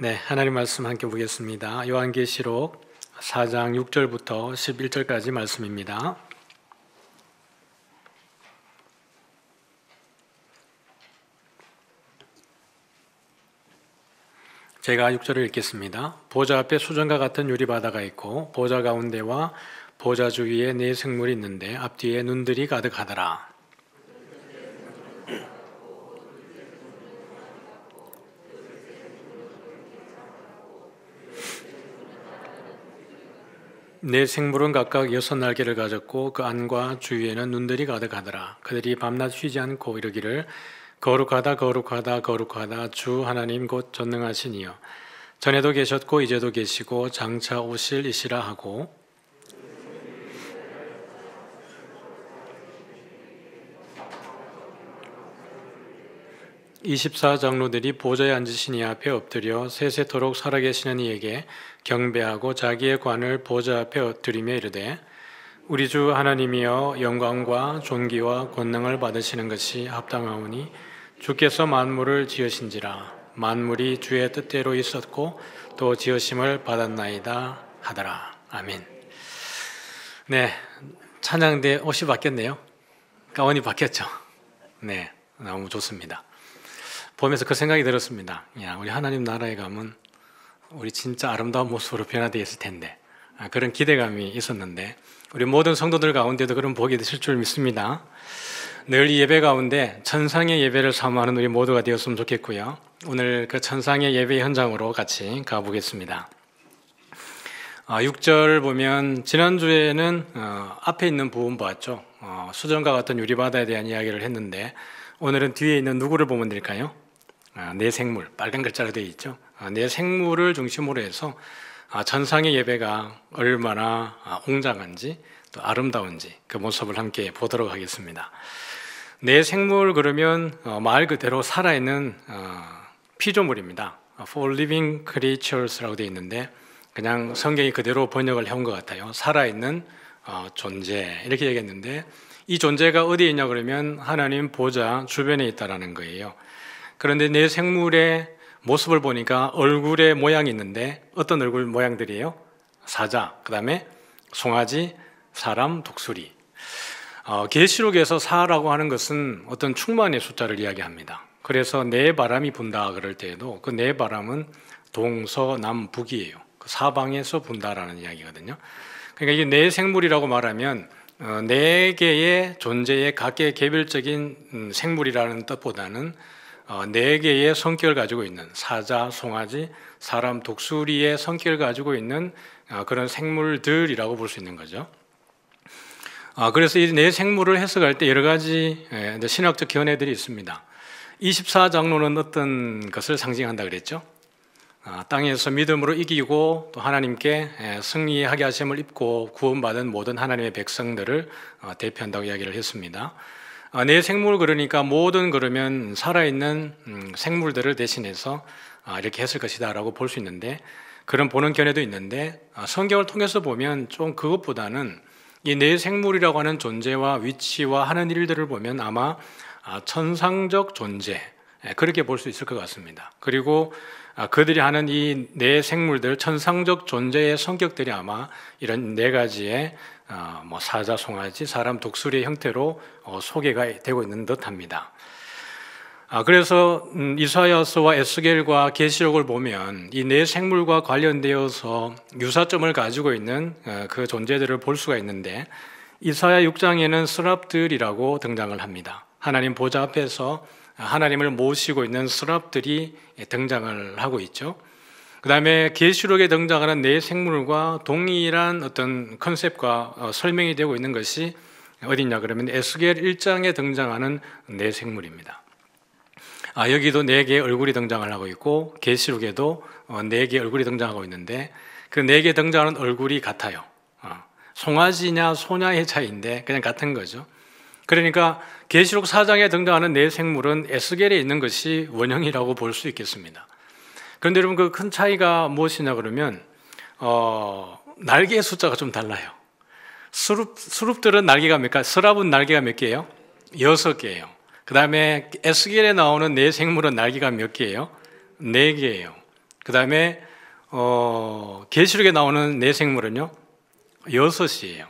네, 하나님 말씀 함께 보겠습니다. 요한계시록 4장 6절부터 11절까지 말씀입니다. 제가 6절을 읽겠습니다. 보좌 앞에 수정과 같은 유리바다가 있고 보좌 가운데와 보좌 주위에 네 생물이 있는데 앞뒤에 눈들이 가득하더라. 내 생물은 각각 여섯 날개를 가졌고 그 안과 주위에는 눈들이 가득하더라. 그들이 밤낮 쉬지 않고 이르기를 거룩하다 거룩하다 거룩하다 주 하나님 곧 전능하시니요. 전에도 계셨고 이제도 계시고 장차 오실 이시라 하고 24장로들이 보좌에 앉으신 이 앞에 엎드려 세세토록 살아계시는 이에게 경배하고 자기의 관을 보좌 앞에 엎드리며 이르되 우리 주 하나님이여 영광과 존귀와 권능을 받으시는 것이 합당하오니 주께서 만물을 지으신지라 만물이 주의 뜻대로 있었고 또 지으심을 받았나이다 하더라 아멘. 네 찬양대 옷이 바뀌었네요. 가원이 바뀌었죠. 네 너무 좋습니다. 보면서 그 생각이 들었습니다. 야, 우리 하나님 나라에 가면 우리 진짜 아름다운 모습으로 변화되어 있을 텐데 아, 그런 기대감이 있었는데 우리 모든 성도들 가운데도 그런 복이 되실 줄 믿습니다. 늘 예배 가운데 천상의 예배를 사모하는 우리 모두가 되었으면 좋겠고요. 오늘 그 천상의 예배 현장으로 같이 가보겠습니다. 6절 아, 보면 지난주에는 어, 앞에 있는 부분 보았죠. 어, 수정과 같은 유리바다에 대한 이야기를 했는데 오늘은 뒤에 있는 누구를 보면 될까요? 아, 내 생물 빨간 글자로 되어 있죠. 아, 내 생물을 중심으로 해서 아, 전상의 예배가 얼마나 웅장한지 또 아름다운지 그 모습을 함께 보도록 하겠습니다. 내 생물 그러면 어, 말 그대로 살아있는 피조물입니다. For living creatures라고 되어 있는데 그냥 성경이 그대로 번역을 해온 것 같아요. 살아있는 어, 존재 이렇게 얘기했는데 이 존재가 어디에 있냐 그러면 하나님 보좌 주변에 있다라는 거예요. 그런데 내 생물의 모습을 보니까 얼굴의 모양이 있는데 어떤 얼굴 모양들이에요? 사자, 그 다음에 송아지, 사람, 독수리. 어, 계시록에서 어, 사라고 하는 것은 어떤 충만의 숫자를 이야기합니다. 그래서 네 바람이 분다 그럴 때에도 그네 바람은 동서남북이에요. 그 사방에서 분다라는 이야기거든요. 그러니까 이게 네 생물이라고 말하면 어, 네 개의 존재의 각계 개별적인 음, 생물이라는 뜻보다는 어, 네 개의 성격을 가지고 있는 사자, 송아지, 사람, 독수리의 성격을 가지고 있는 어, 그런 생물들이라고 볼 수 있는 거죠. 어, 그래서 이 네 생물을 해석할 때 여러 가지 예, 신학적 견해들이 있습니다. 24장로는 어떤 것을 상징한다 그랬죠? 아, 땅에서 믿음으로 이기고 또 하나님께 예, 승리하게 하심을 입고 구원받은 모든 하나님의 백성들을 대표한다고 이야기를 했습니다. 아, 내 생물 그러니까 모든 그러면 살아있는 음, 생물들을 대신해서 아, 이렇게 했을 것이다라고 볼 수 있는데 그런 보는 견해도 있는데 아, 성경을 통해서 보면 좀 그것보다는 이 내 생물이라고 하는 존재와 위치와 하는 일들을 보면 아마 천상적 존재 예, 그렇게 볼 수 있을 것 같습니다. 그리고 그들이 하는 이 내 생물들 천상적 존재의 성격들이 아마 이런 네 가지의 어, 뭐 사자, 송아지, 사람 독수리의 형태로 어, 소개가 되고 있는 듯합니다. 아, 그래서 음, 이사야서와 에스겔과 계시록을 보면 이네 생물과 관련되어서 유사점을 가지고 있는 어, 그 존재들을 볼 수가 있는데 이사야 6장에는 스랍들이라고 등장을 합니다. 하나님 보좌 앞에서 하나님을 모시고 있는 스랍들이 등장을 하고 있죠. 그 다음에 계시록에 등장하는 내 생물과 동일한 어떤 컨셉과 어, 설명이 되고 있는 것이 어디냐 그러면 에스겔 1장에 등장하는 내 생물입니다. 아, 여기도 네 개의 얼굴이 등장을 하고 있고 계시록에도 어, 네 개의 얼굴이 등장하고 있는데 그 네 개 등장하는 얼굴이 같아요. 어, 송아지냐 소냐의 차이인데 그냥 같은 거죠. 그러니까 계시록 4장에 등장하는 네 생물은 에스겔에 있는 것이 원형이라고 볼 수 있겠습니다. 그런데 여러분 그 큰 차이가 무엇이냐 그러면 어, 날개의 숫자가 좀 달라요. 수룹 수룹들은 날개가 몇 개? 서랍은 날개가 몇 개예요? 여섯 개예요. 그다음에 에스겔에 나오는 네 생물은 날개가 몇 개예요? 네 개예요. 그다음에 어, 계시록에 나오는 네 생물은요? 여섯이에요.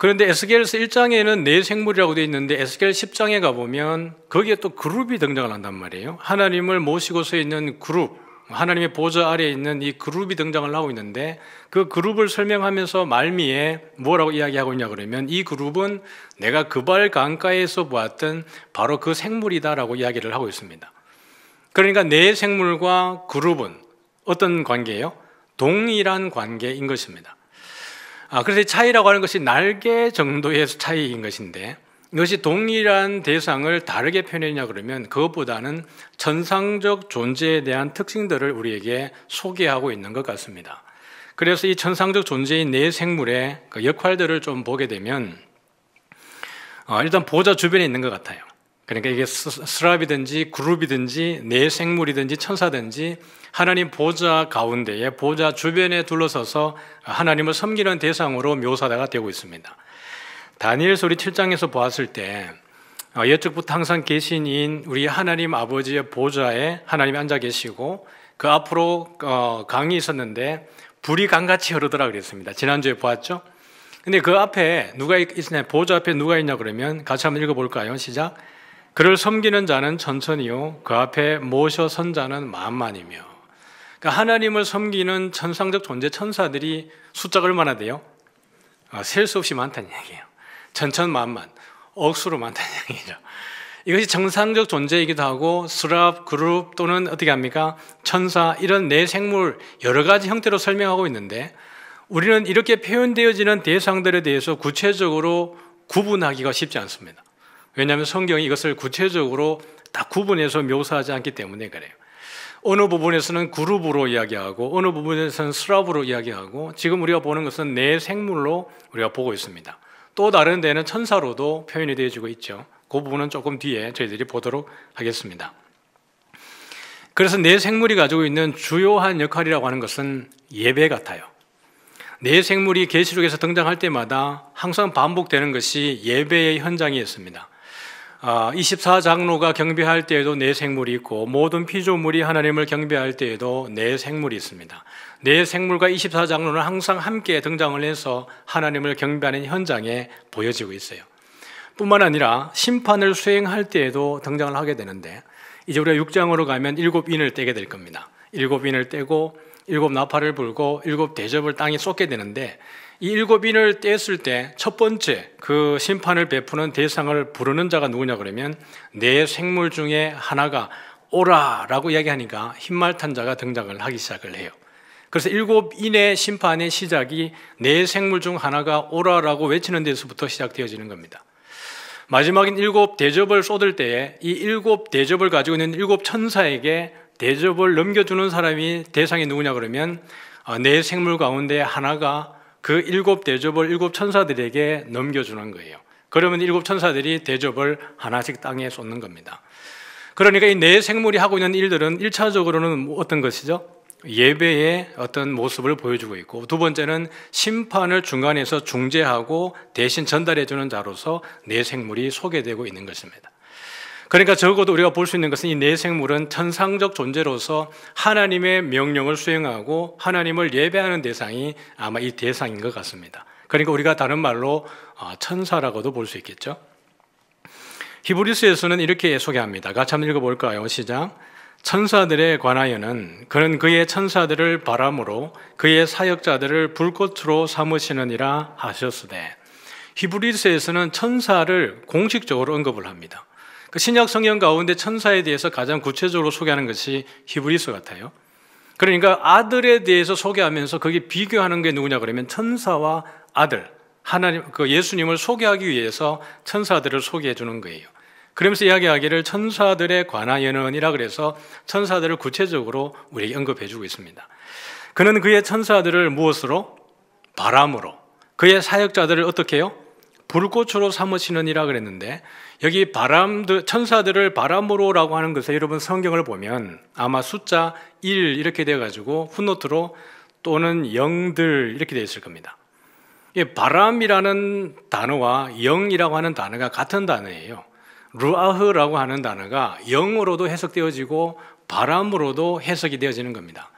그런데 에스겔서 1장에는 네 생물이라고 되어 있는데 에스겔 10장에 가보면 거기에 또 그룹이 등장을 한단 말이에요. 하나님을 모시고서 있는 그룹, 하나님의 보좌 아래에 있는 이 그룹이 등장을 하고 있는데 그 그룹을 설명하면서 말미에 뭐라고 이야기하고 있냐 그러면 이 그룹은 내가 그발 강가에서 보았던 바로 그 생물이다라고 이야기를 하고 있습니다. 그러니까 내 생물과 그룹은 어떤 관계예요? 동일한 관계인 것입니다. 아, 그래서 차이라고 하는 것이 날개 정도의 차이인 것인데 이것이 동일한 대상을 다르게 표현했냐 그러면 그것보다는 천상적 존재에 대한 특징들을 우리에게 소개하고 있는 것 같습니다. 그래서 이 천상적 존재인 내 네 생물의 그 역할들을 좀 보게 되면 어, 일단 보좌 주변에 있는 것 같아요. 그러니까 이게 스랍이든지 그룹이든지 내 네 생물이든지 천사든지 하나님 보좌 가운데에 보좌 주변에 둘러서서 하나님을 섬기는 대상으로 묘사가 되고 있습니다. 다니엘 소리 7장에서 보았을 때 어, 예측부터 항상 계신인 우리 하나님 아버지의 보좌에 하나님이 앉아 계시고 그 앞으로 어, 강이 있었는데 불이 강같이 흐르더라 그랬습니다. 지난주에 보았죠? 근데 그 앞에 누가 있냐, 보좌 앞에 누가 있냐 그러면 같이 한번 읽어볼까요? 시작. 그를 섬기는 자는 천천히요. 그 앞에 모셔 선 자는 만만이며. 그러니까 하나님을 섬기는 천상적 존재 천사들이 숫자가 얼마나 돼요? 아, 셀수 없이 많다는 얘기예요. 천천만만, 억수로 많다는 얘기죠. 이것이 정상적 존재이기도 하고 수랍, 그룹 또는 어떻게 합니까? 천사 이런 내 네 생물 여러 가지 형태로 설명하고 있는데 우리는 이렇게 표현되어지는 대상들에 대해서 구체적으로 구분하기가 쉽지 않습니다. 왜냐하면 성경이 이것을 구체적으로 딱 구분해서 묘사하지 않기 때문에 그래요. 어느 부분에서는 그룹으로 이야기하고 어느 부분에서는 수랍으로 이야기하고 지금 우리가 보는 것은 내 생물로 우리가 보고 있습니다. 또 다른 데는 천사로도 표현이 되어지고 있죠. 그 부분은 조금 뒤에 저희들이 보도록 하겠습니다. 그래서 내 생물이 가지고 있는 주요한 역할이라고 하는 것은 예배 같아요. 내 생물이 계시록에서 등장할 때마다 항상 반복되는 것이 예배의 현장이었습니다. 24장로가 아, 경배할 때에도 내 네 생물이 있고 모든 피조물이 하나님을 경배할 때에도 내 네 생물이 있습니다. 내 네 생물과 24장로는 항상 함께 등장을 해서 하나님을 경배하는 현장에 보여지고 있어요. 뿐만 아니라 심판을 수행할 때에도 등장을 하게 되는데 이제 우리가 6장으로 가면 일 인을 떼게 될 겁니다. 일 인을 떼고 일곱 나팔을 불고 일곱 대접을 땅에 쏟게 되는데 이 일곱 인을 뗐을때 첫 번째 그 심판을 베푸는 대상을 부르는 자가 누구냐 그러면 내 생물 중에 하나가 오라라고 이야기하니까 흰말탄 자가 등장을 하기 시작을 해요. 그래서 일곱 인의 심판의 시작이 내 생물 중 하나가 오라라고 외치는 데서부터 시작되어지는 겁니다. 마지막인 일곱 대접을 쏟을 때에 이 일곱 대접을 가지고 있는 일곱 천사에게 대접을 넘겨주는 사람이 대상이 누구냐 그러면 아, 내 생물 가운데 하나가 그 일곱 대접을 일곱 천사들에게 넘겨주는 거예요. 그러면 일곱 천사들이 대접을 하나씩 땅에 쏟는 겁니다. 그러니까 이내 생물이 하고 있는 일들은 1차적으로는 뭐 어떤 것이죠? 예배의 어떤 모습을 보여주고 있고 두 번째는 심판을 중간에서 중재하고 대신 전달해주는 자로서 내 생물이 소개되고 있는 것입니다. 그러니까 적어도 우리가 볼 수 있는 것은 이 내생물은 네 천상적 존재로서 하나님의 명령을 수행하고 하나님을 예배하는 대상이 아마 이 대상인 것 같습니다. 그러니까 우리가 다른 말로 어, 천사라고도 볼 수 있겠죠. 히브리스에서는 이렇게 소개합니다. 같이 한번 읽어볼까요? 시작. 천사들에 관하여는 그는 그의 천사들을 바람으로 그의 사역자들을 불꽃으로 삼으시느니라 하셨으되 히브리스에서는 천사를 공식적으로 언급을 합니다. 그 신약 성경 가운데 천사에 대해서 가장 구체적으로 소개하는 것이 히브리서 같아요. 그러니까 아들에 대해서 소개하면서 거기 비교하는 게 누구냐 그러면 천사와 아들 하나님 그 예수님을 소개하기 위해서 천사들을 소개해 주는 거예요. 그러면서 이야기하기를 천사들의 관한 연언이라 그래서 천사들을 구체적으로 우리에게 언급해 주고 있습니다. 그는 그의 천사들을 무엇으로 바람으로 그의 사역자들을 어떻게 해요? 불꽃으로 삼으시는이라 그랬는데 여기 바람 천사들을 바람으로라고 하는 것에 여러분 성경을 보면 아마 숫자 1 이렇게 돼 가지고 훗노트로 또는 영들 이렇게 되어 있을 겁니다. 이 바람이라는 단어와 영이라고 하는 단어가 같은 단어예요. 루아흐라고 하는 단어가 영으로도 해석되어지고 바람으로도 해석이 되어지는 겁니다.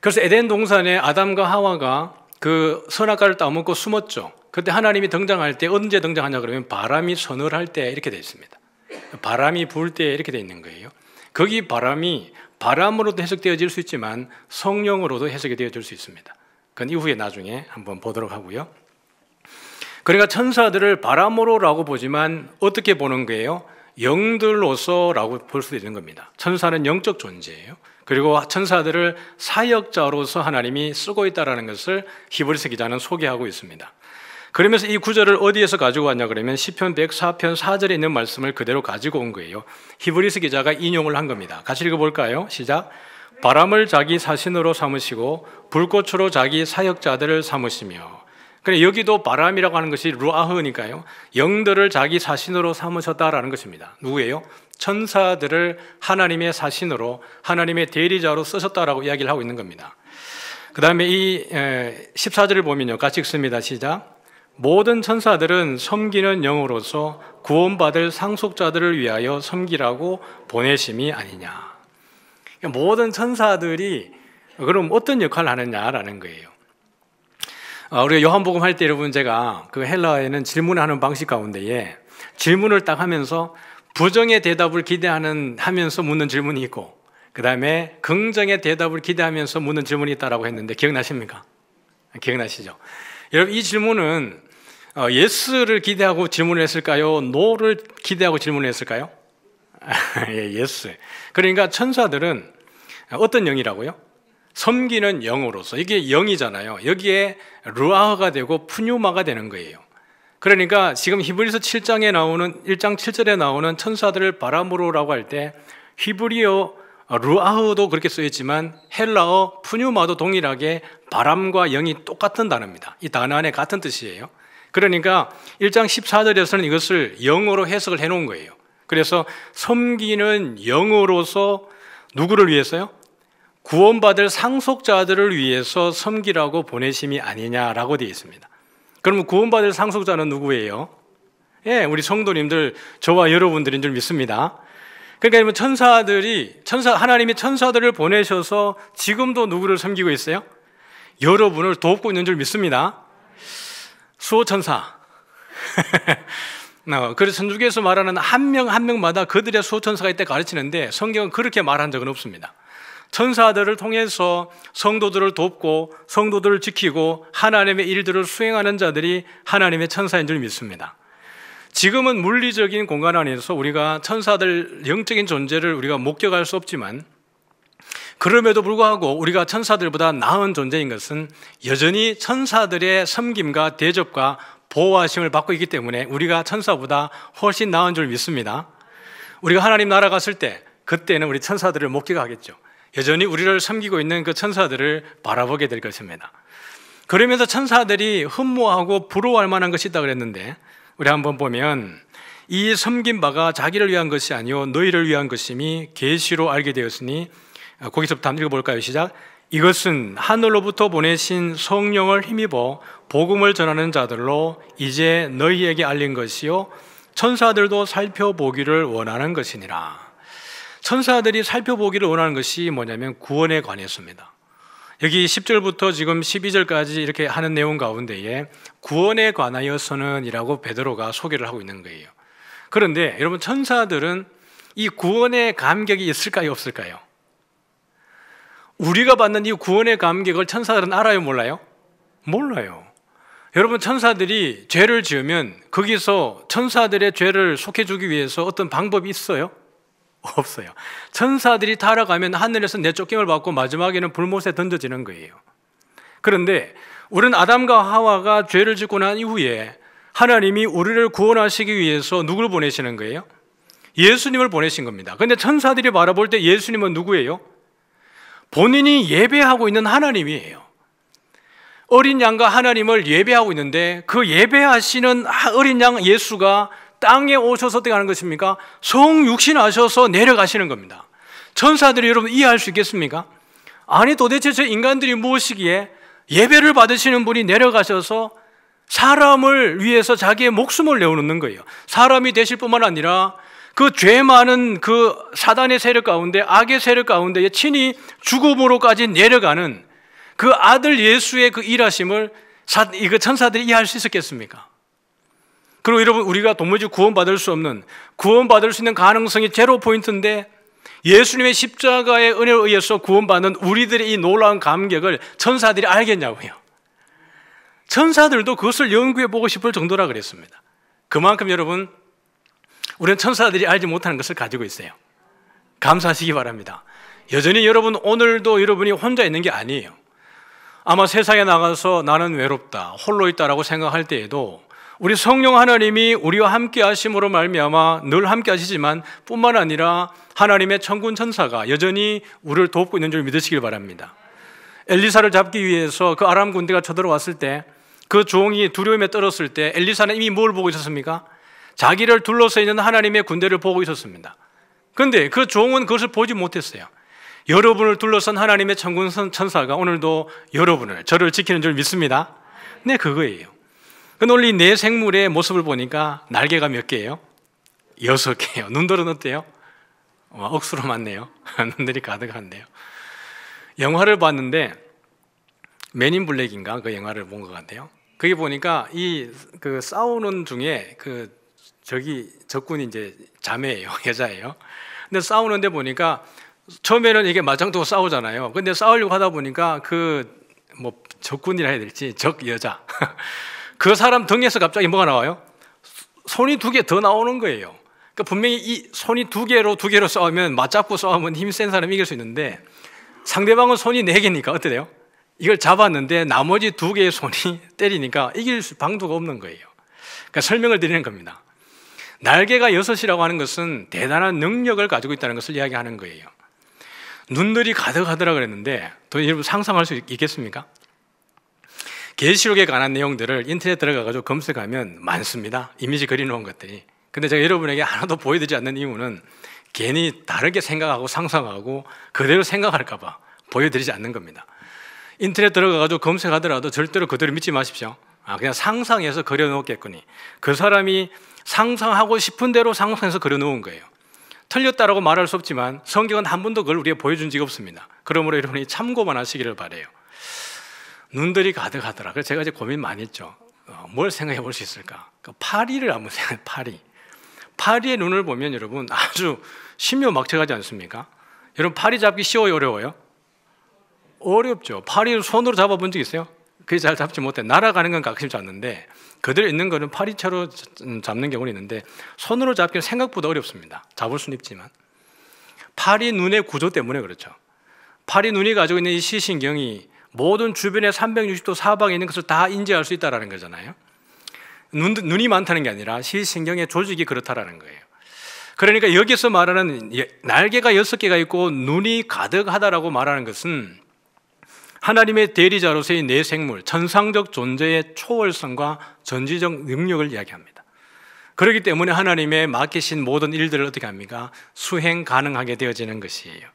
그래서 에덴 동산에 아담과 하와가 그 선악과를 따먹고 숨었죠. 그때 하나님이 등장할 때 언제 등장하냐 그러면 바람이 선을할 때 이렇게 되어 있습니다. 바람이 불 때 이렇게 되어 있는 거예요. 거기 바람이 바람으로도 해석되어질 수 있지만 성령으로도 해석이 되어질 수 있습니다. 그건 이후에 나중에 한번 보도록 하고요. 그러니까 천사들을 바람으로라고 보지만 어떻게 보는 거예요? 영들로서라고 볼 수 있는 겁니다. 천사는 영적 존재예요. 그리고 천사들을 사역자로서 하나님이 쓰고 있다라는 것을 히브리서 기자는 소개하고 있습니다. 그러면서 이 구절을 어디에서 가지고 왔냐 그러면 시편 104편 4절에 있는 말씀을 그대로 가지고 온 거예요. 히브리스 기자가 인용을 한 겁니다. 같이 읽어 볼까요? 시작. 바람을 자기 사신으로 삼으시고 불꽃으로 자기 사역자들을 삼으시며 그래 그러니까 여기도 바람이라고 하는 것이 루아흐니까요. 영들을 자기 사신으로 삼으셨다라는 것입니다. 누구예요? 천사들을 하나님의 사신으로 하나님의 대리자로 쓰셨다라고 이야기를 하고 있는 겁니다. 그 다음에 이 14절을 보면요. 같이 읽습니다. 시작. 모든 천사들은 섬기는 영으로서 구원받을 상속자들을 위하여 섬기라고 보내심이 아니냐. 그러니까 모든 천사들이 그럼 어떤 역할을 하느냐라는 거예요. 아, 우리가 요한복음 할 때 여러분 제가 그 헬라에는 질문하는 방식 가운데에 질문을 딱 하면서 부정의 대답을 기대하는 하면서 묻는 질문이 있고 그 다음에 긍정의 대답을 기대하면서 묻는 질문이 있다라고 했는데 기억나십니까? 기억나시죠? 여러분 이 질문은 어, 예수를 기대하고 질문했을까요? 노를 기대하고 질문했을까요? 예, 예스. 그러니까 천사들은 어떤 영이라고요? 섬기는 영으로서 이게 영이잖아요. 여기에 루아가 되고 푸뉴마가 되는 거예요. 그러니까 지금 히브리서 7장에 나오는 1장 7절에 나오는 천사들을 바람으로라고 할 때 히브리어 아, 루아흐도 그렇게 쓰였지만 헬라어 푸뉴마도 동일하게 바람과 영이 똑같은 단어입니다. 이 단어 안에 같은 뜻이에요. 그러니까 1장 14절에서는 이것을 영어로 해석을 해 놓은 거예요. 그래서 섬기는 영어로서 누구를 위해서요? 구원받을 상속자들을 위해서 섬기라고 보내심이 아니냐라고 되어 있습니다. 그러면 구원받을 상속자는 누구예요? 예, 우리 성도님들, 저와 여러분들인 줄 믿습니다. 그러니까 여러분 천사들이 천사 하나님이 천사들을 보내셔서 지금도 누구를 섬기고 있어요? 여러분을 돕고 있는 줄 믿습니다. 수호 천사. 어, 그래서 천주교에서 말하는 한 명 한 명마다 그들의 수호 천사가 있다 가르치는데 성경은 그렇게 말한 적은 없습니다. 천사들을 통해서 성도들을 돕고 성도들을 지키고 하나님의 일들을 수행하는 자들이 하나님의 천사인 줄 믿습니다. 지금은 물리적인 공간 안에서 우리가 천사들 영적인 존재를 우리가 목격할 수 없지만 그럼에도 불구하고 우리가 천사들보다 나은 존재인 것은 여전히 천사들의 섬김과 대접과 보호하심을 받고 있기 때문에 우리가 천사보다 훨씬 나은 줄 믿습니다. 우리가 하나님 나라 갔을 때 그때는 우리 천사들을 목격하겠죠. 여전히 우리를 섬기고 있는 그 천사들을 바라보게 될 것입니다. 그러면서 천사들이 흠모하고 부러워할 만한 것이 있다 그랬는데 우리 한번 보면 이 섬긴 바가 자기를 위한 것이 아니요 너희를 위한 것임이 계시로 알게 되었으니 아, 거기서부터 한번 읽어볼까요? 시작. 이것은 하늘로부터 보내신 성령을 힘입어 복음을 전하는 자들로 이제 너희에게 알린 것이요 천사들도 살펴보기를 원하는 것이니라. 천사들이 살펴보기를 원하는 것이 뭐냐면 구원에 관해서입니다. 여기 10절부터 지금 12절까지 이렇게 하는 내용 가운데에 구원에 관하여서는이라고 베드로가 소개를 하고 있는 거예요. 그런데 여러분 천사들은 이 구원의 감격이 있을까요 없을까요? 우리가 받는 이 구원의 감격을 천사들은 알아요 몰라요? 몰라요. 여러분 천사들이 죄를 지으면 거기서 천사들의 죄를 속해 주기 위해서 어떤 방법이 있어요? 없어요. 천사들이 타락하면 하늘에서 내쫓김을 받고 마지막에는 불못에 던져지는 거예요. 그런데 우리는 아담과 하와가 죄를 짓고 난 이후에 하나님이 우리를 구원하시기 위해서 누굴 보내시는 거예요? 예수님을 보내신 겁니다. 근데 천사들이 바라볼 때 예수님은 누구예요? 본인이 예배하고 있는 하나님이에요. 어린 양과 하나님을 예배하고 있는데 그 예배하시는 어린 양 예수가 땅에 오셔서 어떻게 하는 것입니까? 성육신하셔서 내려가시는 겁니다. 천사들이 여러분 이해할 수 있겠습니까? 아니 도대체 저 인간들이 무엇이기에 예배를 받으시는 분이 내려가셔서 사람을 위해서 자기의 목숨을 내어놓는 거예요. 사람이 되실 뿐만 아니라 그 죄 많은 그 사단의 세력 가운데 악의 세력 가운데 친히 죽음으로까지 내려가는 그 아들 예수의 그 일하심을 이거 그 천사들이 이해할 수 있었겠습니까? 그리고 여러분 우리가 도무지 구원받을 수 없는 구원받을 수 있는 가능성이 제로 포인트인데 예수님의 십자가의 은혜에 의해서 구원받는 우리들의 이 놀라운 감격을 천사들이 알겠냐고요. 천사들도 그것을 연구해 보고 싶을 정도라 그랬습니다. 그만큼 여러분 우리는 천사들이 알지 못하는 것을 가지고 있어요. 감사하시기 바랍니다. 여전히 여러분 오늘도 여러분이 혼자 있는 게 아니에요. 아마 세상에 나가서 나는 외롭다, 홀로 있다라고 생각할 때에도 우리 성령 하나님이 우리와 함께 하심으로 말미암아 늘 함께 하시지만 뿐만 아니라 하나님의 천군 천사가 여전히 우리를 돕고 있는 줄 믿으시길 바랍니다. 엘리사를 잡기 위해서 그 아람 군대가 쳐들어왔을 때 그 종이 두려움에 떨었을 때 엘리사는 이미 뭘 보고 있었습니까? 자기를 둘러서 있는 하나님의 군대를 보고 있었습니다. 그런데그 종은 그것을 보지 못했어요. 여러분을 둘러싼 하나님의 천군 천사가 오늘도 여러분을 저를 지키는 줄 믿습니다. 네, 그거예요. 그 논리 네 생물의 모습을 보니까 날개가 몇 개예요? 여섯 개예요. 눈들은 어때요? 와, 억수로 많네요. 눈들이 가득한데요. 영화를 봤는데 맨인 블랙인가 그 영화를 본 것 같아요. 그게 보니까 이 그 싸우는 중에 그 저기 적군이 이제 자매예요, 여자예요. 근데 싸우는데 보니까 처음에는 이게 맞장도 싸우잖아요. 근데 싸우려고 하다 보니까 그 뭐 적군이라 해야 될지 적 여자 그 사람 등에서 갑자기 뭐가 나와요? 손이 두 개 더 나오는 거예요. 그러니까 분명히 이 손이 두 개로 두 개로 싸우면 맞잡고 싸우면 힘 센 사람이 이길 수 있는데 상대방은 손이 네 개니까 어때 요 이걸 잡았는데 나머지 두 개의 손이 때리니까 이길 방도가 없는 거예요. 그러니까 설명을 드리는 겁니다. 날개가 여섯이라고 하는 것은 대단한 능력을 가지고 있다는 것을 이야기하는 거예요. 눈들이 가득하더라 그랬는데 더 여러분 상상할 수 있겠습니까? 계시록에 관한 내용들을 인터넷 들어가가지고 검색하면 많습니다. 이미지 그려놓은 것들이. 근데 제가 여러분에게 하나도 보여드리지 않는 이유는 괜히 다르게 생각하고 상상하고 그대로 생각할까봐 보여드리지 않는 겁니다. 인터넷 들어가가지고 검색하더라도 절대로 그대로 믿지 마십시오. 아, 그냥 상상해서 그려놓겠거니. 그 사람이 상상하고 싶은 대로 상상해서 그려놓은 거예요. 틀렸다라고 말할 수 없지만 성경은 한 번도 그걸 우리가 보여준 적이 없습니다. 그러므로 여러분이 참고만 하시기를 바래요. 눈들이 가득하더라. 그래서 제가 이제 고민 많이 했죠. 어, 뭘 생각해 볼 수 있을까? 그 파리를 한번 생각해, 파리. 파리의 눈을 보면 여러분 아주 심묘막차가지 않습니까? 여러분 파리 잡기 쉬워요, 어려워요? 어렵죠. 파리를 손으로 잡아본 적 있어요? 그게 잘 잡지 못해. 날아가는 건 가끔 잡는데 그들 있는 거는 파리채로 음, 잡는 경우는 있는데 손으로 잡기는 생각보다 어렵습니다. 잡을 수는 있지만. 파리 눈의 구조 때문에 그렇죠. 파리 눈이 가지고 있는 이 시신경이 모든 주변에 360도 사방에 있는 것을 다 인지할 수 있다라는 거잖아요. 눈, 눈이 많다는 게 아니라 시신경의 조직이 그렇다라는 거예요. 그러니까 여기서 말하는 예, 날개가 여섯 개가 있고 눈이 가득하다라고 말하는 것은 하나님의 대리자로서의 내 생물, 천상적 존재의 초월성과 전지적 능력을 이야기합니다. 그렇기 때문에 하나님의 맡기신 모든 일들을 어떻게 합니까? 수행 가능하게 되어지는 것이에요.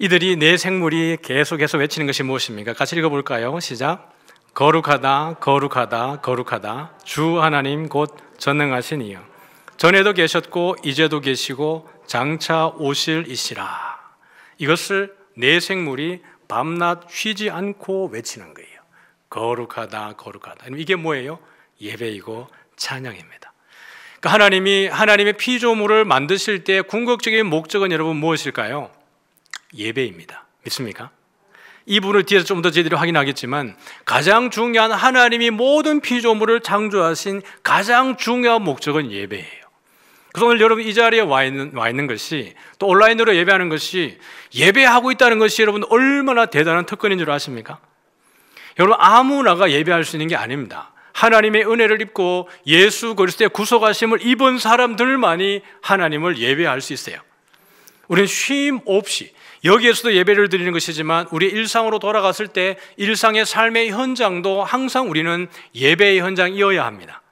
이들이 내 생물이 계속해서 외치는 것이 무엇입니까? 같이 읽어볼까요? 시작. 거룩하다, 거룩하다, 거룩하다. 주 하나님 곧 전능하신 이여. 전에도 계셨고, 이제도 계시고, 장차 오실 이시라. 이것을 내 생물이 밤낮 쉬지 않고 외치는 거예요. 거룩하다, 거룩하다. 이게 뭐예요? 예배이고 찬양입니다. 그러니까 하나님이 하나님의 피조물을 만드실 때 궁극적인 목적은 여러분 무엇일까요? 예배입니다. 믿습니까? 이 부분을 뒤에서 좀더저희들 확인하겠지만 가장 중요한 하나님이 모든 피조물을 창조하신 가장 중요한 목적은 예배예요. 그래서 오늘 여러분 이 자리에 와 있는, 와 있는 것이 또 온라인으로 예배하는 것이 예배하고 있다는 것이 여러분 얼마나 대단한 특권인 줄 아십니까? 여러분 아무나가 예배할 수 있는 게 아닙니다. 하나님의 은혜를 입고 예수 그리스도의 구속하심을 입은 사람들만이 하나님을 예배할 수 있어요. 우리는 쉼 없이 여기에서도 예배를 드리는 것이지만 우리 일상으로 돌아갔을 때 일상의 삶의 현장도 항상 우리는 예배의 현장이어야 합니다.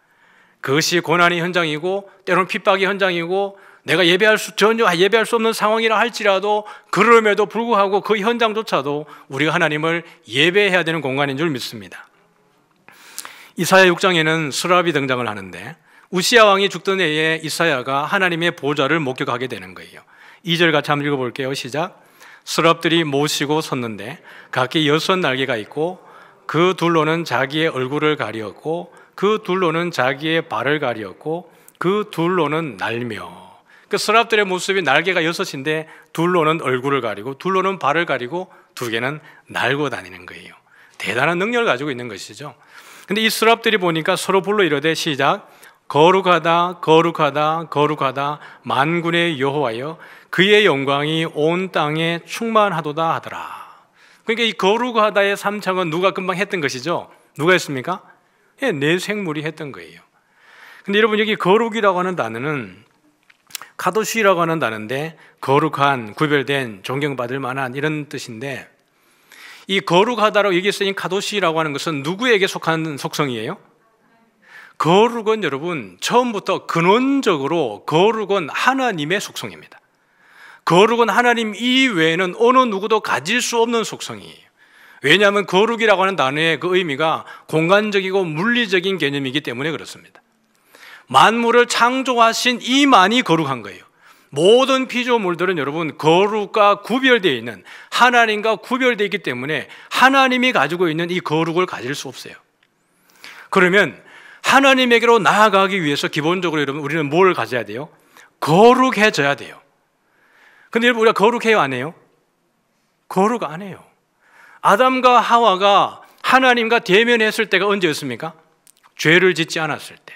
그것이 고난의 현장이고 때로는 핍박의 현장이고 내가 예배할 수 전혀 예배할 수 없는 상황이라 할지라도 그럼에도 불구하고 그 현장조차도 우리가 하나님을 예배해야 되는 공간인 줄 믿습니다. 이사야 6장에는 수랍이 등장을 하는데 우시아 왕이 죽던 해에 이사야가 하나님의 보좌를 목격하게 되는 거예요. 2절 같이 한번 읽어볼게요. 시작. 수랍들이 모시고 섰는데 각기 여섯 날개가 있고 그 둘로는 자기의 얼굴을 가리었고 그 둘로는 자기의 발을 가리었고 그 둘로는 날며 그 서랍들의 모습이 날개가 여섯인데 둘로는 얼굴을 가리고 둘로는 발을 가리고 두 개는 날고 다니는 거예요. 대단한 능력을 가지고 있는 것이죠. 근데 이 서랍들이 보니까 서로 불러 이르되 시작 거룩하다 거룩하다 거룩하다 만군의 여호와여 그의 영광이 온 땅에 충만하도다 하더라. 그러니까 이 거룩하다의 3창은 누가 금방 했던 것이죠? 누가 했습니까? 예, 내생물이 했던 거예요. 근데 여러분 여기 거룩이라고 하는 단어는 카도시라고 하는 단어인데 거룩한, 구별된, 존경받을 만한 이런 뜻인데 이 거룩하다라고 여기 쓰인 카도시라고 하는 것은 누구에게 속한 속성이에요? 거룩은 여러분 처음부터 근원적으로 거룩은 하나님의 속성입니다. 거룩은 하나님 이외에는 어느 누구도 가질 수 없는 속성이에요. 왜냐하면 거룩이라고 하는 단어의 그 의미가 공간적이고 물리적인 개념이기 때문에 그렇습니다. 만물을 창조하신 이만이 거룩한 거예요. 모든 피조물들은 여러분 거룩과 구별되어 있는 하나님과 구별되어 있기 때문에 하나님이 가지고 있는 이 거룩을 가질 수 없어요. 그러면 하나님에게로 나아가기 위해서 기본적으로 여러분 우리는 뭘 가져야 돼요? 거룩해져야 돼요. 근데 우리가 거룩해요? 안 해요? 거룩 안 해요. 아담과 하와가 하나님과 대면했을 때가 언제였습니까? 죄를 짓지 않았을 때.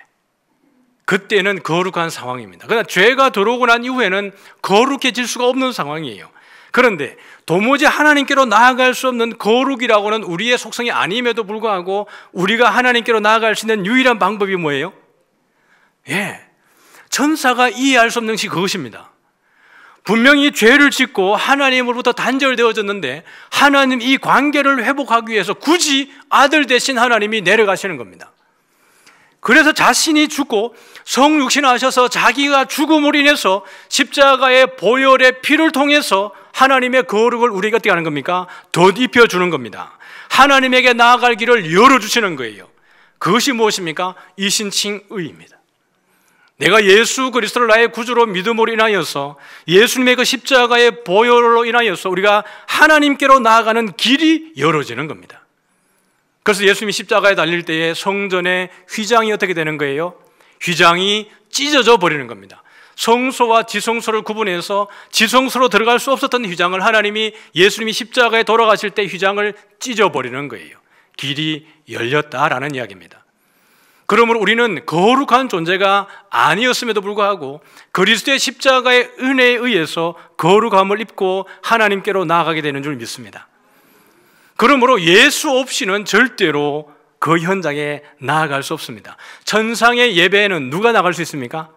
그때는 거룩한 상황입니다. 그러나 죄가 들어오고 난 이후에는 거룩해질 수가 없는 상황이에요. 그런데 도무지 하나님께로 나아갈 수 없는 거룩이라고는 우리의 속성이 아님에도 불구하고 우리가 하나님께로 나아갈 수 있는 유일한 방법이 뭐예요? 예. 천사가 이해할 수 없는 것이 그것입니다. 분명히 죄를 짓고 하나님으로부터 단절되어졌는데 하나님 이 관계를 회복하기 위해서 굳이 아들 대신 하나님이 내려가시는 겁니다. 그래서 자신이 죽고 성육신하셔서 자기가 죽음으 인해서 십자가의 보혈의 피를 통해서 하나님의 거룩을 우리가 어떻게 하는 겁니까? 덧입혀 주는 겁니다. 하나님에게 나아갈 길을 열어 주시는 거예요. 그것이 무엇입니까? 이신칭의입니다. 내가 예수 그리스도를 나의 구주로 믿음으로 인하여서 예수님의 그 십자가의 보혈로 인하여서 우리가 하나님께로 나아가는 길이 열어지는 겁니다. 그래서 예수님이 십자가에 달릴 때에 성전의 휘장이 어떻게 되는 거예요? 휘장이 찢어져 버리는 겁니다. 성소와 지성소를 구분해서 지성소로 들어갈 수 없었던 휘장을 하나님이 예수님이 십자가에 돌아가실 때 휘장을 찢어버리는 거예요. 길이 열렸다라는 이야기입니다. 그러므로 우리는 거룩한 존재가 아니었음에도 불구하고 그리스도의 십자가의 은혜에 의해서 거룩함을 입고 하나님께로 나아가게 되는 줄 믿습니다. 그러므로 예수 없이는 절대로 그 현장에 나아갈 수 없습니다. 천상의 예배에는 누가 나갈 수 있습니까?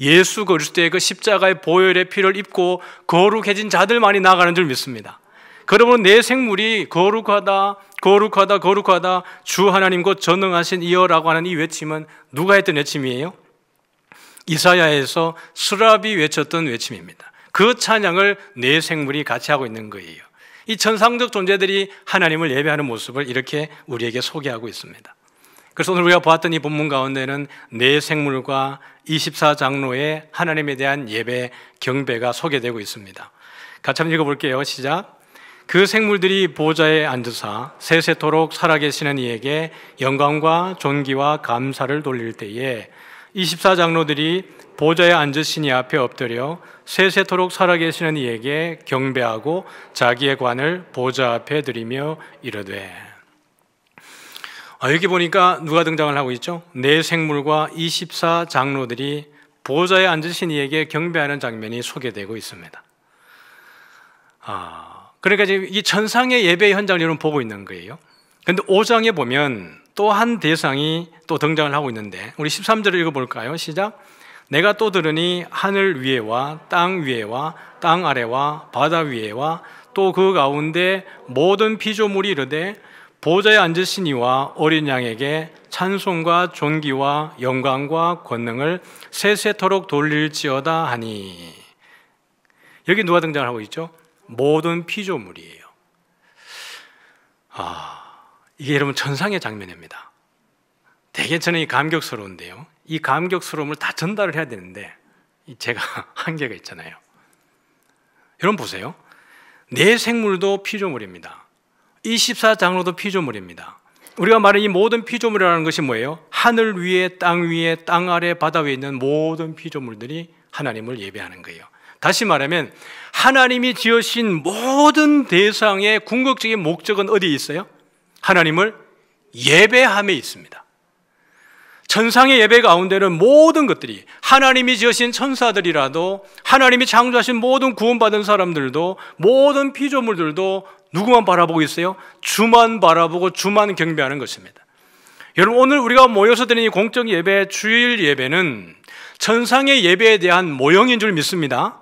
예수 그리스도의 그 십자가의 보혈의 피를 입고 거룩해진 자들만이 나가는 줄 믿습니다. 그러므로 내 생물이 거룩하다, 거룩하다 거룩하다 주 하나님 곧 전능하신 이어라고 하는 이 외침은 누가 했던 외침이에요? 이사야에서 스랍이 외쳤던 외침입니다. 그 찬양을 네 생물이 같이 하고 있는 거예요. 이 천상적 존재들이 하나님을 예배하는 모습을 이렇게 우리에게 소개하고 있습니다. 그래서 오늘 우리가 보았던 이 본문 가운데는 네 생물과 24장로의 하나님에 대한 예배 경배가 소개되고 있습니다. 같이 한번 읽어볼게요. 시작. 그 생물들이 보좌에 앉으사 세세토록 살아계시는 이에게 영광과 존귀와 감사를 돌릴 때에 24장로들이 보좌에 앉으신이 앞에 엎드려 세세토록 살아계시는 이에게 경배하고 자기의 관을 보좌 앞에 드리며 이르되 아, 여기 보니까 누가 등장을 하고 있죠? 네 생물과 24장로들이 보좌에 앉으신 이에게 경배하는 장면이 소개되고 있습니다. 아, 그러니까 지금 이 천상의 예배 현장을 여러분 보고 있는 거예요. 근데 5장에 보면 또 한 대상이 또 등장을 하고 있는데 우리 13절을 읽어볼까요? 시작. 내가 또 들으니 하늘 위에와 땅 위에와 땅 아래와 바다 위에와 또 그 가운데 모든 피조물이 이르되 보좌에 앉으신 이와 어린 양에게 찬송과 존귀와 영광과 권능을 세세토록 돌릴지어다 하니 여기 누가 등장하고 있죠? 모든 피조물이에요. 아, 이게 여러분 천상의 장면입니다. 되게 저는 이 감격스러운데요. 이 감격스러움을 다 전달을 해야 되는데 제가 한계가 있잖아요. 여러분 보세요. 내 생물도 피조물입니다. 24장로도 피조물입니다. 우리가 말하는 이 모든 피조물이라는 것이 뭐예요? 하늘 위에, 땅 위에, 땅 아래, 바다 위에 있는 모든 피조물들이 하나님을 예배하는 거예요. 다시 말하면 하나님이 지으신 모든 대상의 궁극적인 목적은 어디에 있어요? 하나님을 예배함에 있습니다. 천상의 예배 가운데는 모든 것들이 하나님이 지으신 천사들이라도 하나님이 창조하신 모든 구원받은 사람들도 모든 피조물들도 누구만 바라보고 있어요? 주만 바라보고 주만 경배하는 것입니다. 여러분 오늘 우리가 모여서 드리는 공적 예배 주일 예배는 천상의 예배에 대한 모형인 줄 믿습니다.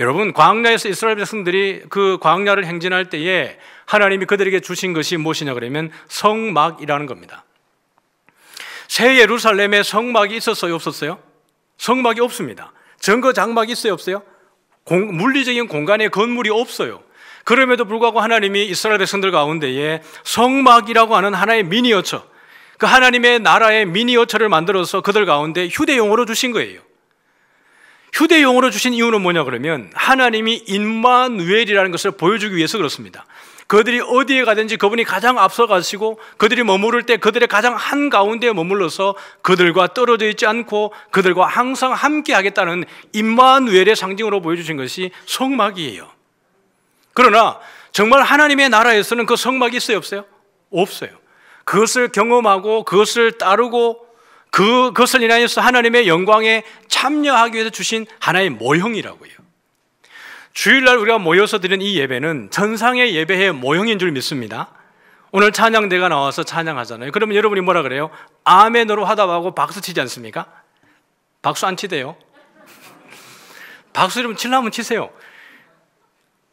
여러분 광야에서 이스라엘 백성들이 그 광야를 행진할 때에 하나님이 그들에게 주신 것이 무엇이냐 그러면 성막이라는 겁니다. 새 예루살렘에 성막이 있었어요, 없었어요? 성막이 없습니다. 전거 장막이 있어요, 없어요? 공, 물리적인 공간에 건물이 없어요. 그럼에도 불구하고 하나님이 이스라엘 백성들 가운데에 성막이라고 하는 하나의 미니어처, 그 하나님의 나라의 미니어처를 만들어서 그들 가운데 휴대용으로 주신 거예요. 휴대용으로 주신 이유는 뭐냐 그러면 하나님이 인누엘이라는 것을 보여주기 위해서 그렇습니다. 그들이 어디에 가든지 그분이 가장 앞서가시고 그들이 머무를 때 그들의 가장 한가운데에 머물러서 그들과 떨어져 있지 않고 그들과 항상 함께 하겠다는 임마누엘의 상징으로 보여주신 것이 성막이에요. 그러나 정말 하나님의 나라에서는 그 성막이 있어요 없어요? 없어요. 그것을 경험하고 그것을 따르고 그, 것을 인하여서 하나님의 영광에 참여하기 위해서 주신 하나의 모형이라고요. 주일날 우리가 모여서 드리이 예배는 전상의 예배의 모형인 줄 믿습니다. 오늘 찬양대가 나와서 찬양하잖아요. 그러면 여러분이 뭐라 그래요? 아멘으로 화답하고 박수 치지 않습니까? 박수 안 치대요. 박수 좀 치려면 치세요.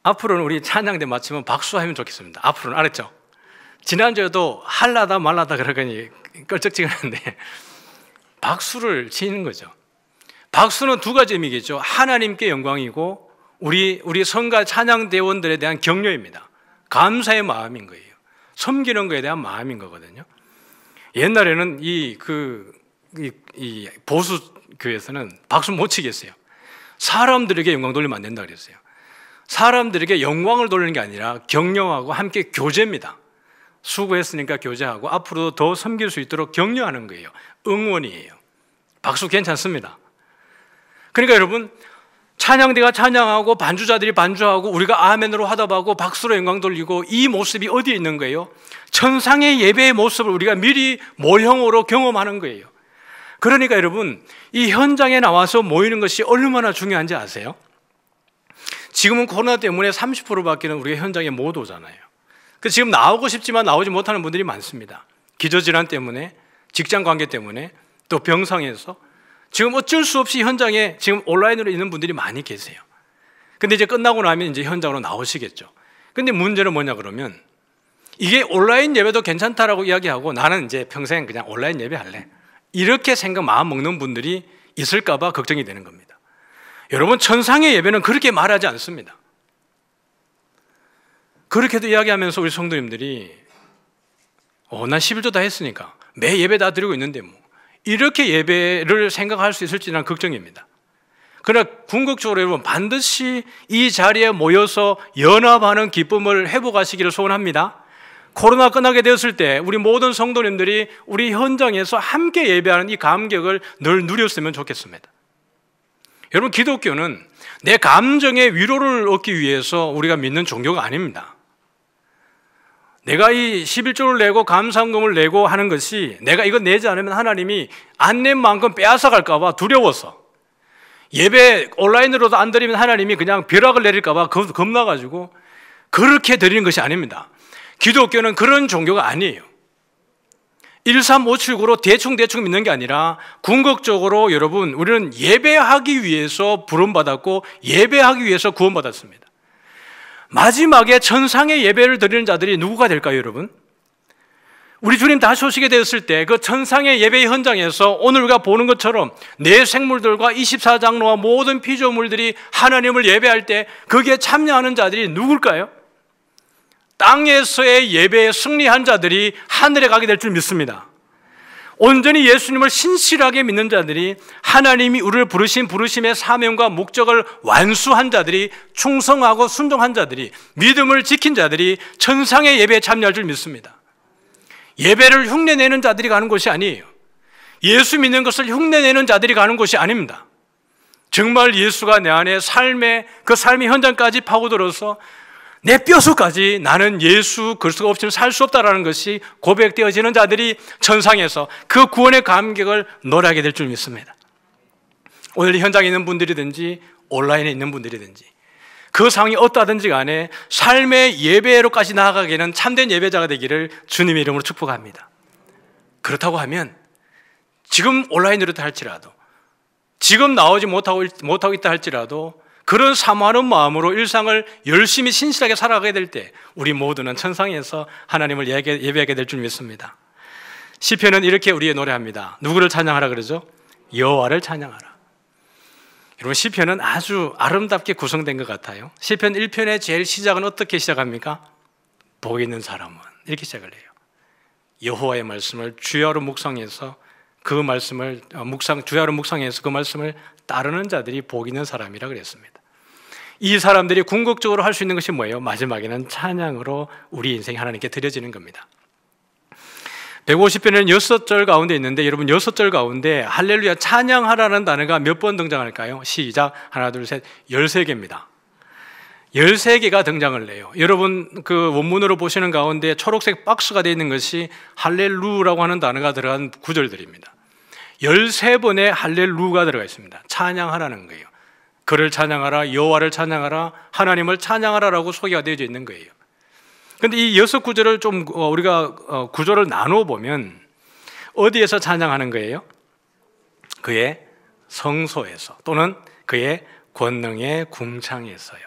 앞으로는 우리 찬양대 마치면 박수하면 좋겠습니다. 앞으로는 알았죠? 지난주에도 할라다 말라다 그러더니 껄쩍지근한데 박수를 치는 거죠. 박수는 두 가지 의미겠죠. 하나님께 영광이고 우리 우리 성가 찬양 대원들에 대한 격려입니다. 감사의 마음인 거예요. 섬기는 거에 대한 마음인 거거든요. 옛날에는 이그 이, 이 보수 교회에서는 박수 못 치겠어요. 사람들에게 영광 돌리면 안 된다 그랬어요. 사람들에게 영광을 돌리는 게 아니라 격려하고 함께 교제입니다. 수고했으니까 교제하고 앞으로 더 섬길 수 있도록 격려하는 거예요. 응원이에요. 박수 괜찮습니다. 그러니까 여러분, 찬양대가 찬양하고 반주자들이 반주하고 우리가 아멘으로 화답하고 박수로 영광 돌리고 이 모습이 어디에 있는 거예요? 천상의 예배의 모습을 우리가 미리 모형으로 경험하는 거예요. 그러니까 여러분, 이 현장에 나와서 모이는 것이 얼마나 중요한지 아세요? 지금은 코로나 때문에 30%밖에는 우리가 현장에 못 오잖아요. 그 지금 나오고 싶지만 나오지 못하는 분들이 많습니다. 기저질환 때문에, 직장 관계 때문에, 또 병상에서 지금 어쩔 수 없이 현장에 지금 온라인으로 있는 분들이 많이 계세요. 근데 이제 끝나고 나면 이제 현장으로 나오시겠죠. 근데 문제는 뭐냐 그러면 이게 온라인 예배도 괜찮다라고 이야기하고 나는 이제 평생 그냥 온라인 예배 할래. 이렇게 생각 마음 먹는 분들이 있을까봐 걱정이 되는 겁니다. 여러분, 천상의 예배는 그렇게 말하지 않습니다. 그렇게도 이야기하면서 우리 성도님들이, 어, 난 11조 다 했으니까. 매 예배 다 드리고 있는데 뭐. 이렇게 예배를 생각할 수 있을지 는 걱정입니다. 그러나 궁극적으로 여러분 반드시 이 자리에 모여서 연합하는 기쁨을 회복하시기를 소원합니다. 코로나 끝나게 되었을 때 우리 모든 성도님들이 우리 현장에서 함께 예배하는 이 감격을 늘 누렸으면 좋겠습니다. 여러분 기독교는 내 감정의 위로를 얻기 위해서 우리가 믿는 종교가 아닙니다. 내가 이 11조를 내고 감상금을 내고 하는 것이 내가 이거 내지 않으면 하나님이 안 낸 만큼 빼앗아 갈까봐 두려워서 예배 온라인으로도 안 드리면 하나님이 그냥 벼락을 내릴까봐 겁나가지고 그렇게 드리는 것이 아닙니다. 기독교는 그런 종교가 아니에요. 13579로 대충대충 믿는 게 아니라 궁극적으로 여러분 우리는 예배하기 위해서 부름받았고 예배하기 위해서 구원받았습니다. 마지막에 천상의 예배를 드리는 자들이 누구가 될까요, 여러분? 우리 주님 다시 오시게 되었을 때 그 천상의 예배 현장에서 오늘 우리가 보는 것처럼 내 생물들과 24장로와 모든 피조물들이 하나님을 예배할 때 거기에 참여하는 자들이 누굴까요? 땅에서의 예배에 승리한 자들이 하늘에 가게 될 줄 믿습니다. 온전히 예수님을 신실하게 믿는 자들이 하나님이 우리를 부르신 부르심의 사명과 목적을 완수한 자들이 충성하고 순종한 자들이 믿음을 지킨 자들이 천상의 예배에 참여할 줄 믿습니다. 예배를 흉내내는 자들이 가는 곳이 아니에요. 예수 믿는 것을 흉내내는 자들이 가는 곳이 아닙니다. 정말 예수가 내 안에 삶의 그 삶의 현장까지 파고들어서 내 뼈수까지 나는 예수 그리스도가 없이는 살수 없다라는 것이 고백되어지는 자들이 천상에서 그 구원의 감격을 노래하게 될 줄 믿습니다. 오늘 현장에 있는 분들이든지 온라인에 있는 분들이든지 그 상황이 어떠하든지 간에 삶의 예배로까지 나아가게 는 참된 예배자가 되기를 주님의 이름으로 축복합니다. 그렇다고 하면 지금 온라인으로 할지라도 지금 나오지 못하고, 못하고 있다 할지라도 그런 사모하는 마음으로 일상을 열심히 신실하게 살아가게 될 때 우리 모두는 천상에서 하나님을 예배하게 될 줄 믿습니다. 시편은 이렇게 우리의 노래합니다. 누구를 찬양하라 그러죠? 여와를 찬양하라. 여러분 시편은 아주 아름답게 구성된 것 같아요. 시편 1편의 제일 시작은 어떻게 시작합니까? 보이는 사람은 이렇게 시작을 해요. 여호와의 말씀을 주야로 묵상해서 그 말씀을 어, 묵상 주야로 묵상해서 그 말씀을 따르는 자들이 복 있는 사람이라 그랬습니다. 이 사람들이 궁극적으로 할 수 있는 것이 뭐예요? 마지막에는 찬양으로 우리 인생 하나님께 드려지는 겁니다. 150편에는 6절 가운데 있는데 여러분 6절 가운데 할렐루야 찬양하라는 단어가 몇 번 등장할까요? 시작 하나 둘셋 13개입니다. 13개가 등장을 해요. 여러분 그 원문으로 보시는 가운데 초록색 박스가 되어 있는 것이 할렐루라고 하는 단어가 들어간 구절들입니다. 13번의 할렐루가 들어가 있습니다. 찬양하라는 거예요. 그를 찬양하라, 여호와를 찬양하라, 하나님을 찬양하라라고 소개가 되어 있는 거예요. 근데 이 여섯 구절을 좀 어, 우리가 어, 구절을 나눠 보면 어디에서 찬양하는 거예요? 그의 성소에서 또는 그의 권능의 궁창에서요.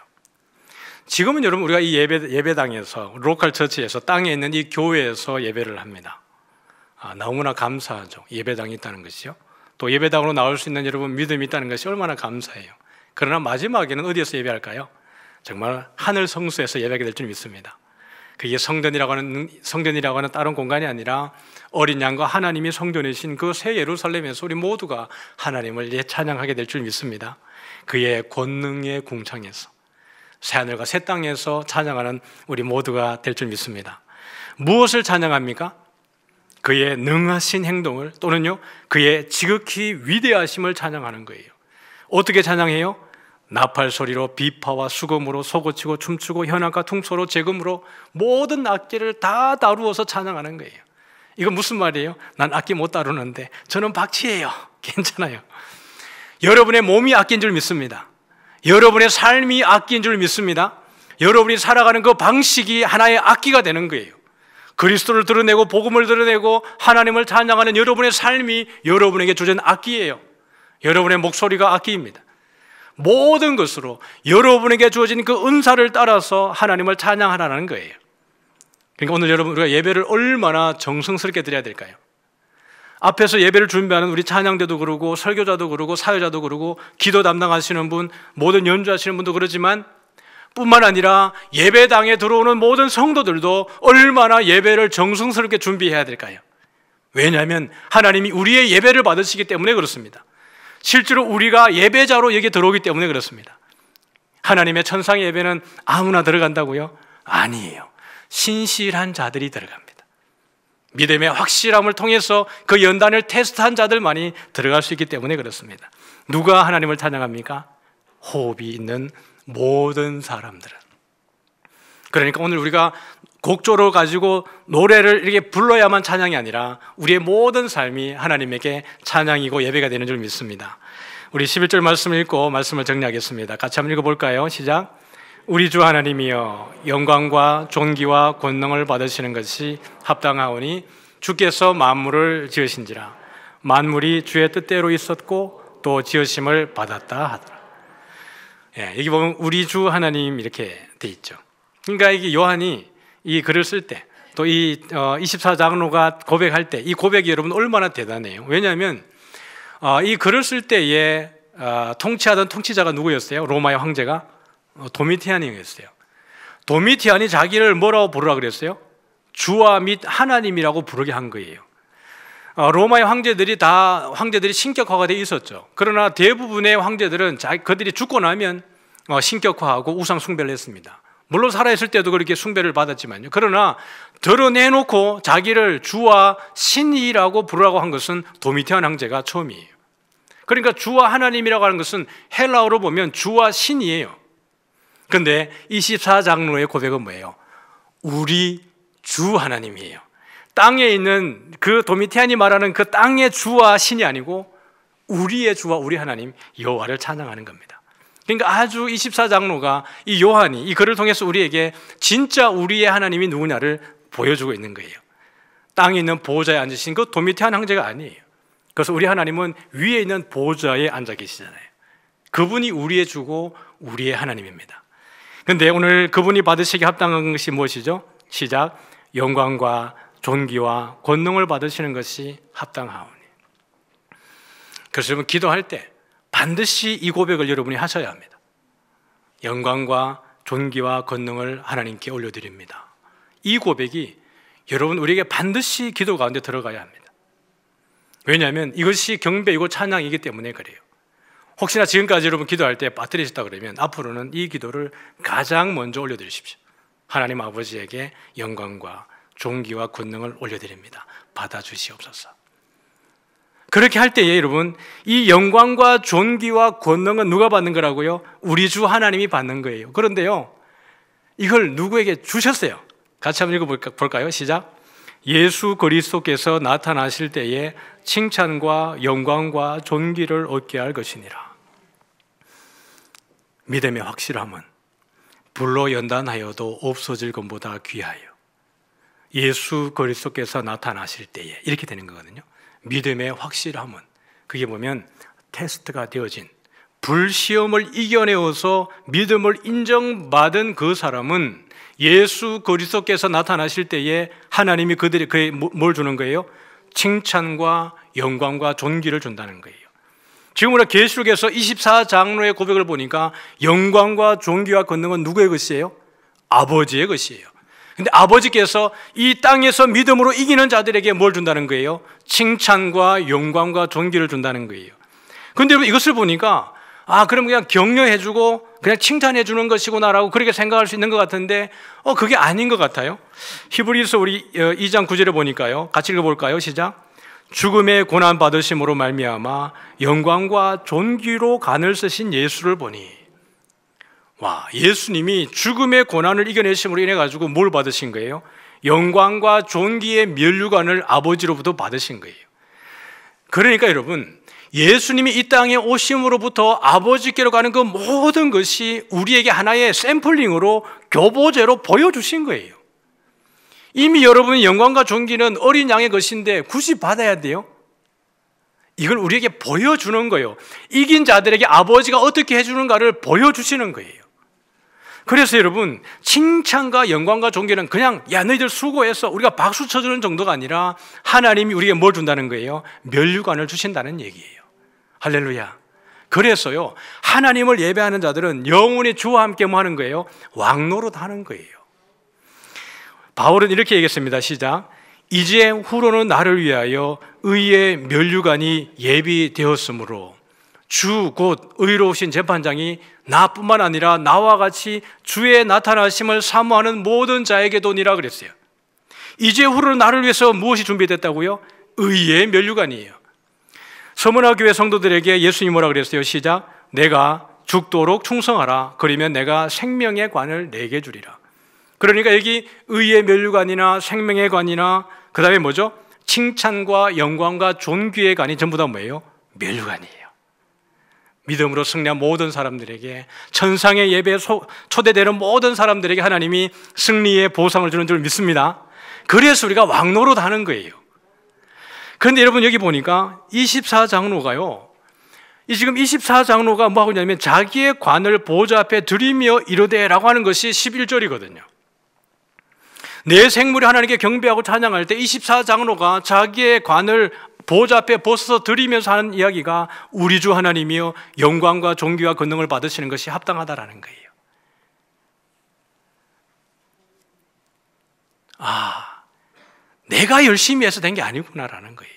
지금은 여러분 우리가 이 예배 예배당에서 로컬 처치에서 땅에 있는 이 교회에서 예배를 합니다. 아, 너무나 감사하죠. 예배당이 있다는 것이요. 또 예배당으로 나올 수 있는 여러분 믿음이 있다는 것이 얼마나 감사해요. 그러나 마지막에는 어디에서 예배할까요? 정말 하늘 성수에서 예배하게 될 줄 믿습니다. 그게 성전이라고 하는 성전이라고 하는 다른 공간이 아니라 어린 양과 하나님이 성전이신 그 새 예루살렘에서 우리 모두가 하나님을 예찬양하게 될 줄 믿습니다. 그의 권능의 궁창에서 새하늘과 새 땅에서 찬양하는 우리 모두가 될 줄 믿습니다. 무엇을 찬양합니까? 그의 능하신 행동을 또는요 그의 지극히 위대하심을 찬양하는 거예요. 어떻게 찬양해요? 나팔 소리로 비파와 수금으로 소고치고 춤추고 현악과 퉁소로 재금으로 모든 악기를 다 다루어서 찬양하는 거예요. 이거 무슨 말이에요? 난 악기 못 다루는데 저는 박치예요. 괜찮아요. 여러분의 몸이 악기인 줄 믿습니다. 여러분의 삶이 악기인 줄 믿습니다. 여러분이 살아가는 그 방식이 하나의 악기가 되는 거예요. 그리스도를 드러내고 복음을 드러내고 하나님을 찬양하는 여러분의 삶이 여러분에게 주된 악기예요. 여러분의 목소리가 악기입니다. 모든 것으로 여러분에게 주어진 그 은사를 따라서 하나님을 찬양하라는 거예요. 그러니까 오늘 여러분 우리가 예배를 얼마나 정성스럽게 드려야 될까요? 앞에서 예배를 준비하는 우리 찬양대도 그러고 설교자도 그러고 사회자도 그러고 기도 담당하시는 분 모든 연주하시는 분도 그러지만 뿐만 아니라 예배당에 들어오는 모든 성도들도 얼마나 예배를 정성스럽게 준비해야 될까요? 왜냐하면 하나님이 우리의 예배를 받으시기 때문에 그렇습니다. 실제로 우리가 예배자로 여기 들어오기 때문에 그렇습니다. 하나님의 천상 예배는 아무나 들어간다고요? 아니에요. 신실한 자들이 들어갑니다. 믿음의 확실함을 통해서 그 연단을 테스트한 자들만이 들어갈 수 있기 때문에 그렇습니다. 누가 하나님을 찬양합니까? 호흡이 있는 모든 사람들은. 그러니까 오늘 우리가 곡조로 가지고 노래를 이렇게 불러야만 찬양이 아니라 우리의 모든 삶이 하나님에게 찬양이고 예배가 되는 줄 믿습니다. 우리 11절 말씀을 읽고 말씀을 정리하겠습니다. 같이 한번 읽어볼까요? 시작. 우리 주 하나님이여 영광과 존귀와 권능을 받으시는 것이 합당하오니 주께서 만물을 지으신지라 만물이 주의 뜻대로 있었고 또 지으심을 받았다 하더라. 예, 여기 보면 우리 주 하나님 이렇게 돼 있죠. 그러니까 이게 요한이 이 글을 쓸 때 또이 어, 24장로가 고백할 때 이 고백이 여러분 얼마나 대단해요. 왜냐하면 어, 이 글을 쓸 때에 어, 통치하던 통치자가 누구였어요? 로마의 황제가 어, 도미티안이었어요. 도미티안이 자기를 뭐라고 부르라 그랬어요? 주와 및 하나님이라고 부르게 한 거예요. 어, 로마의 황제들이 다 황제들이 신격화가 돼 있었죠. 그러나 대부분의 황제들은 그들이 죽고 나면 어, 신격화하고 우상 숭배를 했습니다. 물론 살아있을 때도 그렇게 숭배를 받았지만요. 그러나 드러내놓고 자기를 주와 신이라고 부르라고 한 것은 도미테안 황제가 처음이에요. 그러니까 주와 하나님이라고 하는 것은 헬라어로 보면 주와 신이에요. 그런데 24장로의 고백은 뭐예요? 우리 주 하나님이에요. 땅에 있는 그 도미티안이 말하는 그 땅의 주와 신이 아니고 우리의 주와 우리 하나님 여호와를 찬양하는 겁니다. 그러니까 아주 24장로가 이 요한이 이 글을 통해서 우리에게 진짜 우리의 하나님이 누구냐를 보여주고 있는 거예요. 땅에 있는 보호자에 앉으신 그 도미티안 황제가 아니에요. 그래서 우리 하나님은 위에 있는 보호자에 앉아 계시잖아요. 그분이 우리의 주고 우리의 하나님입니다. 근데 오늘 그분이 받으시기 합당한 것이 무엇이죠? 시작. 영광과 존귀와 권능을 받으시는 것이 합당하오니. 그래서 여러분 기도할 때 반드시 이 고백을 여러분이 하셔야 합니다. 영광과 존귀와 권능을 하나님께 올려드립니다. 이 고백이 여러분 우리에게 반드시 기도 가운데 들어가야 합니다. 왜냐하면 이것이 경배이고 찬양이기 때문에 그래요. 혹시나 지금까지 여러분 기도할 때 빠뜨리셨다 그러면 앞으로는 이 기도를 가장 먼저 올려드리십시오. 하나님 아버지에게 영광과 종기와 권능을 올려드립니다. 받아주시옵소서. 그렇게 할 때에 여러분 이 영광과 존귀와 권능은 누가 받는 거라고요? 우리 주 하나님이 받는 거예요. 그런데요. 이걸 누구에게 주셨어요? 같이 한번 읽어 볼까요? 시작. 예수 그리스도께서 나타나실 때에 칭찬과 영광과 존귀를 얻게 할 것이니라. 믿음의 확실함은 불로 연단하여도 없어질 것보다 귀하여 예수 그리스도께서 나타나실 때에 이렇게 되는 거거든요. 믿음의 확실함은 그게 보면 테스트가 되어진 불시험을 이겨내어서 믿음을 인정받은 그 사람은 예수 그리스도께서 나타나실 때에 하나님이 그들이 그에 뭘 주는 거예요? 칭찬과 영광과 존귀를 준다는 거예요. 지금 우리가 계시록에서 24장로의 고백을 보니까 영광과 존귀와 권능은 누구의 것이에요? 아버지의 것이에요. 근데 아버지께서 이 땅에서 믿음으로 이기는 자들에게 뭘 준다는 거예요? 칭찬과 영광과 존귀를 준다는 거예요. 근데 이것을 보니까 아, 그럼 그냥 격려해주고 그냥 칭찬해주는 것이구나라고 그렇게 생각할 수 있는 것 같은데 어, 그게 아닌 것 같아요. 히브리서 우리 2장 어, 9절에 보니까요. 같이 읽어볼까요? 시작. 죽음의 고난 받으심으로 말미암아 영광과 존귀로 간을 쓰신 예수를 보니 와, 예수님이 죽음의 고난을 이겨내심으로 인해 가지고 뭘 받으신 거예요? 영광과 존귀의 면류관을 아버지로부터 받으신 거예요. 그러니까 여러분, 예수님이 이 땅에 오심으로부터 아버지께로 가는 그 모든 것이 우리에게 하나의 샘플링으로 교보제로 보여주신 거예요. 이미 여러분 영광과 존귀는 어린 양의 것인데 굳이 받아야 돼요? 이걸 우리에게 보여주는 거예요. 이긴 자들에게 아버지가 어떻게 해주는가를 보여주시는 거예요. 그래서 여러분, 칭찬과 영광과 존귀는 그냥 야, 너희들 수고해서 우리가 박수 쳐주는 정도가 아니라 하나님이 우리에게 뭘 준다는 거예요? 면류관을 주신다는 얘기예요. 할렐루야. 그래서요, 하나님을 예배하는 자들은 영원히 주와 함께 뭐 하는 거예요? 왕노로 하는 거예요. 바울은 이렇게 얘기했습니다. 시작. 이제 후로는 나를 위하여 의의 면류관이 예비되었으므로 주곧 의로우신 재판장이 나뿐만 아니라 나와 같이 주의 나타나심을 사모하는 모든 자에게도 니라 그랬어요. 이제 후로 나를 위해서 무엇이 준비됐다고요? 의의 면류관이에요. 서문화 교회 성도들에게 예수님 뭐라 그랬어요? 시작. 내가 죽도록 충성하라. 그러면 내가 생명의 관을 내게 주리라. 그러니까 여기 의의 면류관이나 생명의 관이나 그다음에 뭐죠? 칭찬과 영광과 존귀의 관이 전부 다 뭐예요? 면류관이에요. 믿음으로 승리한 모든 사람들에게 천상의 예배에 초대되는 모든 사람들에게 하나님이 승리의 보상을 주는 줄 믿습니다. 그래서 우리가 왕노릇 하는 거예요. 그런데 여러분 여기 보니까 24장로가요. 이 지금 24장로가 뭐 하고 있냐면 자기의 관을 보좌 앞에 드리며 이르되라고 하는 것이 11절이거든요. 내 생물이 하나님께 경배하고 찬양할 때 24장로가 자기의 관을 보좌 앞에 벗어서 드리면서 하는 이야기가 우리 주 하나님이요 영광과 존귀와 권능을 받으시는 것이 합당하다라는 거예요. 아, 내가 열심히 해서 된 게 아니구나라는 거예요.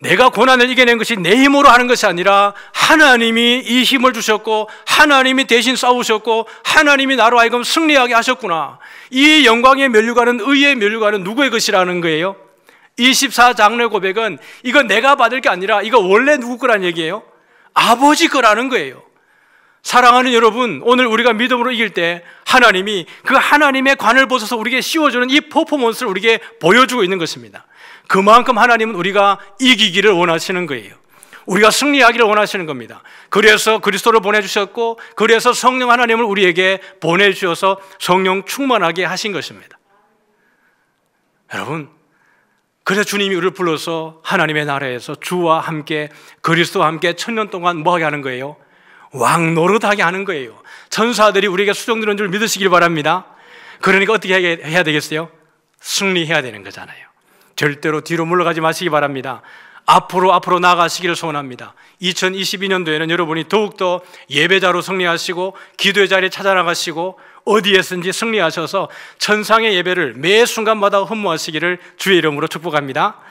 내가 고난을 이겨낸 것이 내 힘으로 하는 것이 아니라 하나님이 이 힘을 주셨고 하나님이 대신 싸우셨고 하나님이 나로 하여금 승리하게 하셨구나. 이 영광의 면류관은 의의 면류관은 누구의 것이라는 거예요? 24장례 고백은 이거 내가 받을 게 아니라 이거 원래 누구 거란 얘기예요? 아버지 거라는 거예요. 사랑하는 여러분, 오늘 우리가 믿음으로 이길 때 하나님이 그 하나님의 관을 벗어서 우리에게 씌워주는 이 퍼포먼스를 우리에게 보여주고 있는 것입니다. 그만큼 하나님은 우리가 이기기를 원하시는 거예요. 우리가 승리하기를 원하시는 겁니다. 그래서 그리스도를 보내주셨고, 그래서 성령 하나님을 우리에게 보내주셔서 성령 충만하게 하신 것입니다. 여러분, 그래서 주님이 우리를 불러서 하나님의 나라에서 주와 함께 그리스도와 함께 천년 동안 뭐하게 하는 거예요? 왕 노릇하게 하는 거예요. 천사들이 우리에게 수종되는 줄 믿으시길 바랍니다. 그러니까 어떻게 해야 되겠어요? 승리해야 되는 거잖아요. 절대로 뒤로 물러가지 마시기 바랍니다. 앞으로 앞으로 나아가시기를 소원합니다. 2022년도에는 여러분이 더욱더 예배자로 승리하시고 기도의 자리에 찾아나가시고 어디에서든지 승리하셔서 천상의 예배를 매 순간마다 흠모하시기를 주의 이름으로 축복합니다.